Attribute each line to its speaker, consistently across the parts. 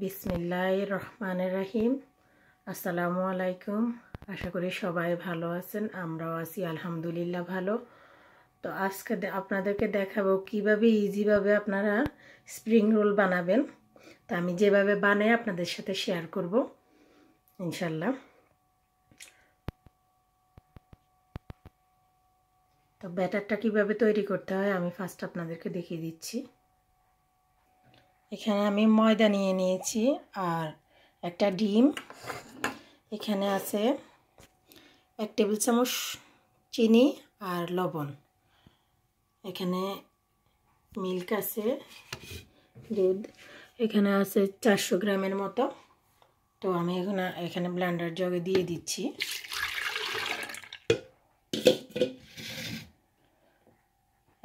Speaker 1: বিসমিল্লাহ রহমান রাহিম আসসালামু আলাইকুম আশা করি সবাই ভালো আছেন আমরাও আছি আলহামদুলিল্লাহ ভালো তো আজকে আপনাদেরকে দেখাবো কিভাবে ইজিভাবে আপনারা স্প্রিং রোল বানাবেন তা আমি যেভাবে বানাই আপনাদের সাথে শেয়ার করব ইনশাল্লাহ তো ব্যাটারটা কিভাবে তৈরি করতে হয় আমি ফার্স্ট আপনাদেরকে দেখিয়ে দিচ্ছি এখানে আমি ময়দা নিয়ে নিয়েছি আর একটা ডিম এখানে আছে এক টেবিল চামচ চিনি আর লবণ এখানে মিল্ক আছে দুধ এখানে আছে চারশো গ্রামের মতো তো আমি এখন এখানে ব্ল্যান্ডার জগে দিয়ে দিচ্ছি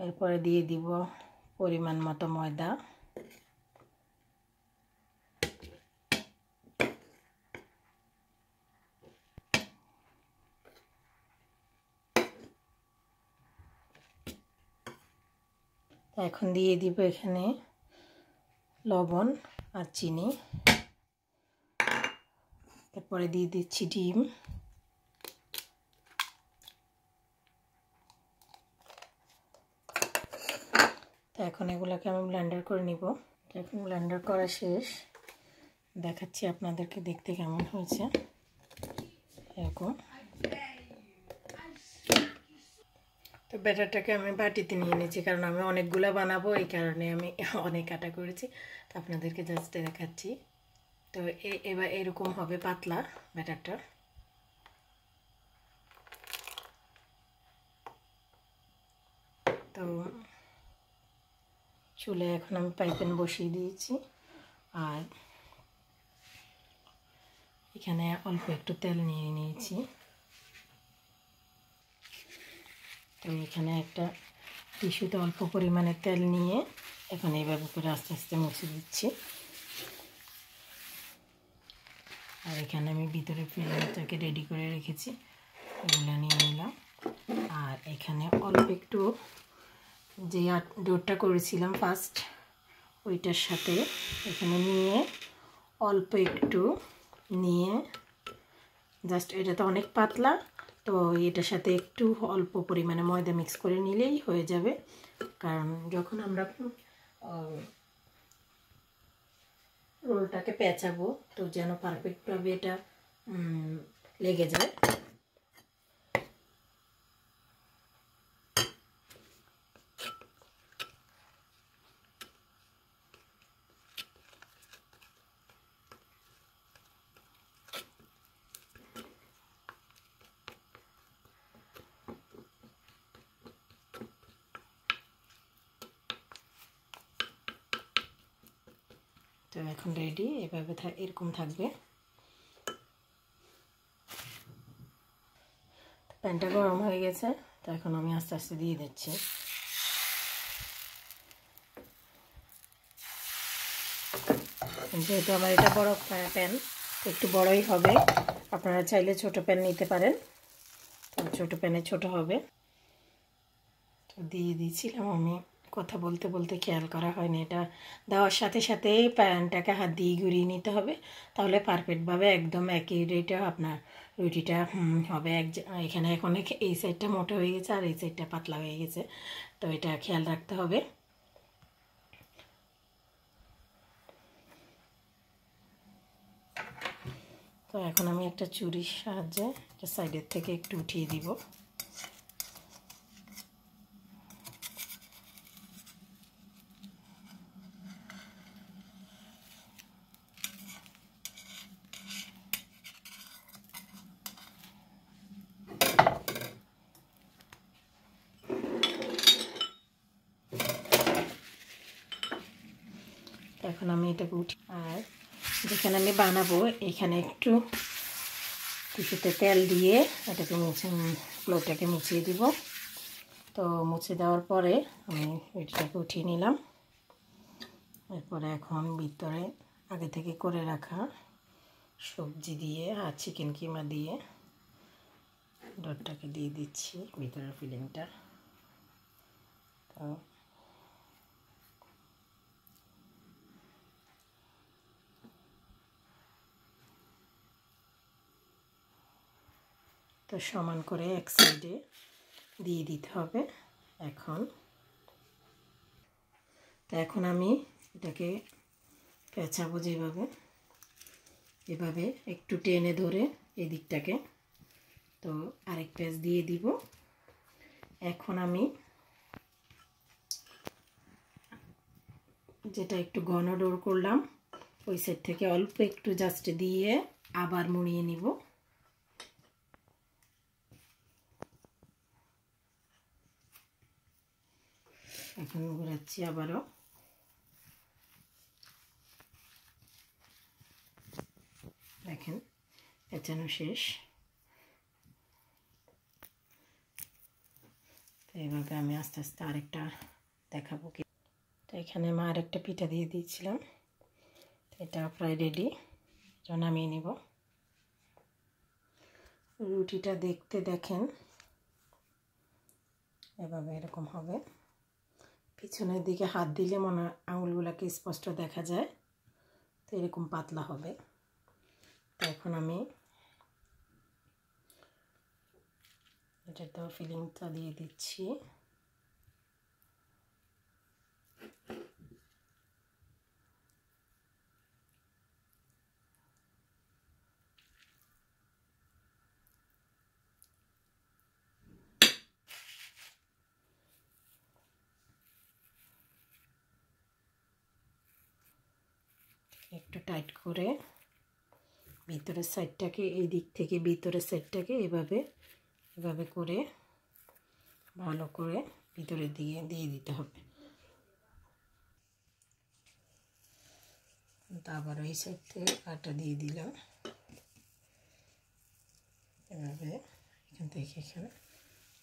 Speaker 1: এরপরে দিয়ে দিব পরিমাণ মতো ময়দা এখন দিয়ে দিব এখানে লবণ আর চিনি তারপরে দিয়ে দিচ্ছি ডিম তো এখন এগুলোকে আমি ব্ল্যান্ডার করে নিব এখন ব্ল্যান্ডার করা শেষ দেখাচ্ছি আপনাদেরকে দেখতে কেমন হয়েছে এরকম তো ব্যাটারটাকে আমি বাটিতে নিয়ে নিয়েছি কারণ আমি অনেকগুলো বানাবো এই কারণে আমি অনেক আটা করেছি তো আপনাদেরকে জাস্ট দেখাচ্ছি তো এবার এরকম হবে পাতলা ব্যাটারটা তো চুলে এখন আমি পাইপেন বসিয়ে দিয়েছি আর এখানে অল্প একটু তেল নিয়ে নিয়েছি আমি এখানে একটা টিস্যুতে অল্প পরিমাণে তেল নিয়ে এখন এইভাবে করে আস্তে আস্তে মুছে দিচ্ছি আর এখানে আমি ভিতরে ফিলিংটাকে রেডি করে রেখেছি ওগুলো নিয়ে নিলাম আর এখানে অল্প একটু যে ডোরটা করেছিলাম ফার্স্ট ওইটার সাথে এখানে নিয়ে অল্প একটু নিয়ে জাস্ট এটা তো অনেক পাতলা তো এটার সাথে একটু অল্প পরিমাণে ময়দা মিক্স করে নিলেই হয়ে যাবে কারণ যখন আমরা রোলটাকে পেঁচাবো তো যেন পারফেক্টভাবে এটা লেগে যায় তো এখন রেডি এভাবে এরকম থাকবে প্যানটা গরম হয়ে গেছে তো এখন আমি আস্তে আস্তে দিয়ে দিচ্ছি যেহেতু আমার এটা বড় প্যান একটু বড়ই হবে আপনারা চাইলে ছোট প্যান নিতে পারেন ছোট প্যানে ছোট হবে তো দিয়ে দিয়েছিলাম আমি কথা বলতে বলতে খেয়াল করা হয়নি এটা দেওয়ার সাথে সাথেই প্যানটাকে হাত দিয়ে ঘুরিয়ে নিতে হবে তাহলে পারফেক্টভাবে একদম একই রেটে আপনার রুটিটা হবে এক এখানে এখন এই সাইডটা মোটা হয়ে গেছে আর এই সাইডটা পাতলা হয়ে গেছে তো এটা খেয়াল রাখতে হবে তো এখন আমি একটা চুরির সাহায্যে সাইডের থেকে একটু উঠিয়ে দিব এখন আমি এটাকে উঠি আর যেখানে আমি বানাবো এখানে একটু কিছুতে তেল দিয়ে এটাকে মুছে প্লগটাকে মুছিয়ে দিব তো মুছে দেওয়ার পরে আমি এটাকে উঠিয়ে নিলাম এরপরে এখন ভিতরে আগে থেকে করে রাখা সবজি দিয়ে আর চিকেন কিমা দিয়ে ডটটাকে দিয়ে দিচ্ছি ভিতরের ফিলিংটা তো তো সমান করে এক সাইডে দিয়ে দিতে হবে এখন তো এখন আমি এটাকে পেঁচাবো যেভাবে এভাবে একটু টেনে ধরে এই দিকটাকে তো আরেক প্যাঁচ দিয়ে দিব এখন আমি যেটা একটু ঘন ডোর করলাম ওই সাইড থেকে অল্প একটু জাস্ট দিয়ে আবার মুড়িয়ে নিব এখন ঘোরাচ্ছি আবারও দেখেন পেঁচানো শেষ তো এইভাবে আমি আস্তে আস্তে আরেকটা দেখাবো কি তো এখানে আমি আরেকটা পিঠা দিয়ে দিয়েছিলাম এটা প্রায় রেডি নামিয়ে নিব রুটিটা দেখতে দেখেন এভাবে এরকম হবে পিছনের দিকে হাত দিলে মনে হয় আঙুলগুলোকে স্পষ্ট দেখা যায় তো এরকম পাতলা হবে তো এখন আমি এটার তো ফিলিংটা দিয়ে দিচ্ছি একটু টাইট করে ভিতরের সাইডটাকে এই দিক থেকে ভিতরের সাইডটাকে এভাবে এভাবে করে ভালো করে ভিতরে দিয়ে দিয়ে দিতে হবে আবার ওই সাইড থেকে কাটা দিয়ে দিলাম এভাবে এখান থেকে এখানে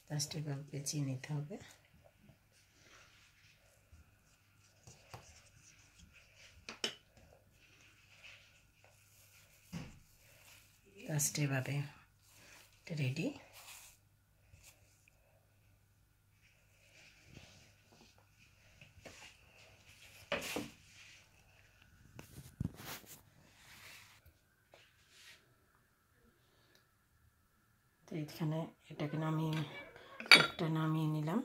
Speaker 1: দশটি গল্পে চিয়ে নিতে হবে জাস্ট এভাবে রেডি এখানে এটাকে নামিয়ে একটা নামিয়ে নিলাম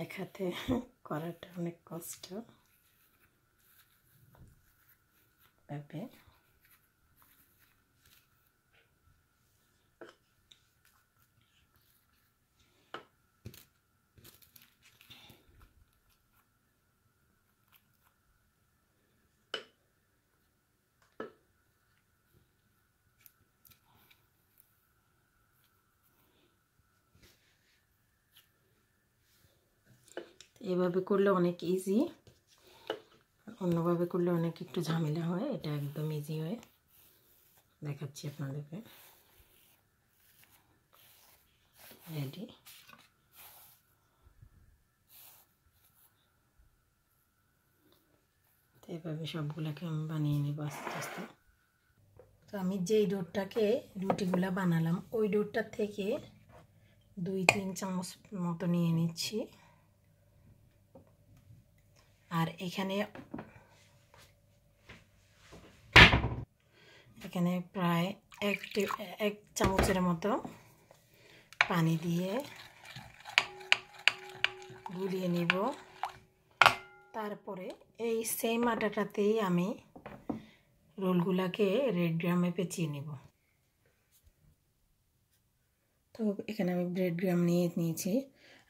Speaker 1: এক হাতে করাটা অনেক কষ্ট তবে এভাবে করলে অনেক ইজি অন্যভাবে করলে অনেক একটু ঝামেলা হয় এটা একদম ইজি হয় দেখাচ্ছি আপনাদেরকে রেডি এভাবে সবগুলোকে আমি বানিয়ে নেব আস্তে আস্তে তো আমি যেই ডোরটাকে রুটিগুলো বানালাম ওই ডোরটার থেকে দুই তিন চামচ মতো নিয়ে নিচ্ছি আর এখানে এখানে প্রায় এক এক চামচের মতো পানি দিয়ে গুলিয়ে নিব তারপরে এই সেম আটাটাতেই আমি রোলগুলাকে রেড গ্রামে পেঁচিয়ে নিব তো এখানে আমি ব্রেড গ্রাম নিয়ে নিয়েছি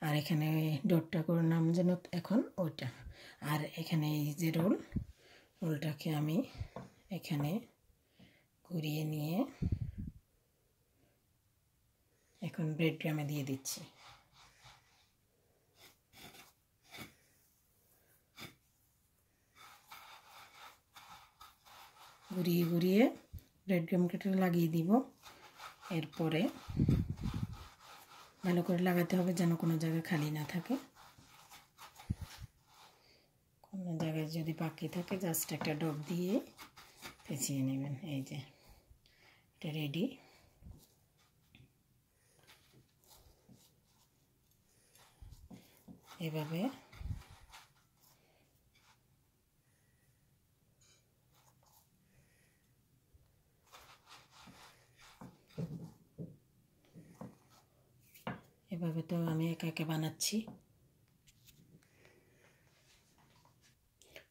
Speaker 1: আর এখানে ওই ডটটা করে নাম যেন এখন ওইটা আর এখানে এই যে রোল রোলটাকে আমি এখানে ঘুরিয়ে নিয়ে এখন ব্রেড গ্রামে দিয়ে দিচ্ছি ঘুরিয়ে ঘুরিয়ে ব্রেড গ্রাম কেটে লাগিয়ে দিব এরপরে ভালো করে লাগাতে হবে যেন কোনো জায়গায় খালি না থাকে কোনো জায়গায় যদি পাকি থাকে জাস্ট একটা ডব দিয়ে পেঁচিয়ে নেবেন এই যে এটা রেডি এভাবে এভাবে তো আমি একা একা বানাচ্ছি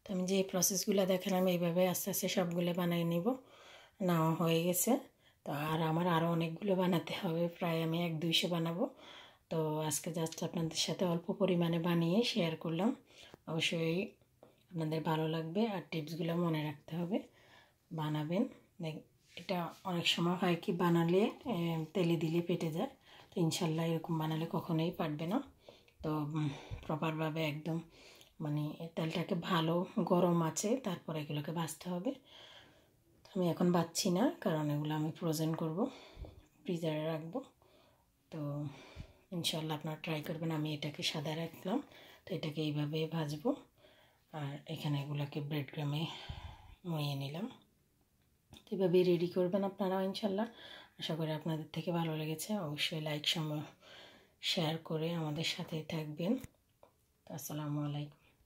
Speaker 1: তো আমি যে প্রসেসগুলো দেখালাম এইভাবে আস্তে আস্তে সবগুলো বানিয়ে নিব নাও হয়ে গেছে তো আর আমার আরও অনেকগুলো বানাতে হবে প্রায় আমি এক দুইশো বানাবো তো আজকে জাস্ট আপনাদের সাথে অল্প পরিমাণে বানিয়ে শেয়ার করলাম অবশ্যই আপনাদের ভালো লাগবে আর টিপসগুলো মনে রাখতে হবে বানাবেন এটা অনেক সময় হয় কি বানালে তেলে দিলে পেটে যায় তো ইনশাল্লাহ এরকম বানালে কখনোই পারবে না তো প্রপারভাবে একদম মানে তেলটাকে ভালো গরম আছে তারপর এগুলোকে ভাজতে হবে আমি এখন ভাজছি না কারণ এগুলো আমি ফ্রোজেন করব ফ্রিজারে রাখবো তো ইনশাল্লাহ আপনারা ট্রাই করবেন আমি এটাকে সাদা রাখলাম তো এটাকে এইভাবে ভাজবো আর এখানে এগুলোকে ব্রেড ক্রামে মুড়িয়ে নিলাম এভাবেই রেডি করবেন আপনারা ইনশাল্লাহ আশা করি আপনাদের থেকে ভালো লেগেছে অবশ্যই লাইক সম শেয়ার করে আমাদের সাথেই থাকবেন আসসালামু আলাইকুম